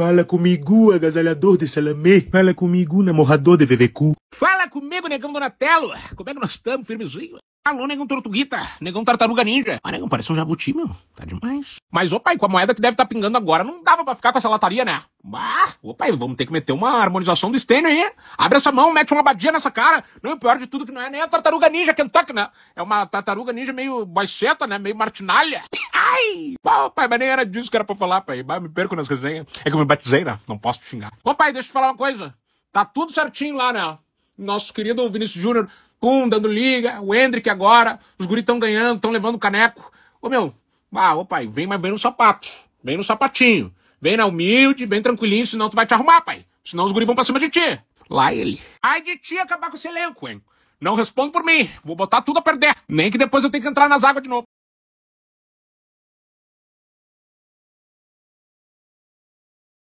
Fala comigo, agasalhador de salamê. Fala comigo, namorador de vevecu. Fala comigo, negão Donatello. Como é que nós estamos, firmezinho? Alô, negão tortuguita, negão tartaruga ninja. Ah, negão, parece um jabuti, meu. Tá demais. Mas, opa, e com a moeda que deve estar tá pingando agora, não dava pra ficar com essa lataria, né? Bah, opa, vamos ter que meter uma harmonização do estênio aí. Abre essa mão, mete uma badia nessa cara. Não, pior de tudo que não é nem a tartaruga ninja Kentucky, né? É uma tartaruga ninja meio baixeta, né? Meio martinalha. Pai! pai, mas nem era disso que era pra falar, pai. Mas me perco nas resenhas. É que eu me batizei, né? Não posso xingar. Ô, pai, deixa eu te falar uma coisa. Tá tudo certinho lá, né? Nosso querido Vinícius Júnior, pum, dando liga, o Hendrick agora, os guris estão ganhando, estão levando o caneco. Ô, meu, ah, ô, pai, vem, mas vem no sapato. Vem no sapatinho. Vem na humilde, vem tranquilinho, senão tu vai te arrumar, pai. Senão os guris vão pra cima de ti. Lá ele. Ai de ti acabar com esse elenco, hein? Não respondo por mim. Vou botar tudo a perder. Nem que depois eu tenha que entrar nas águas de novo.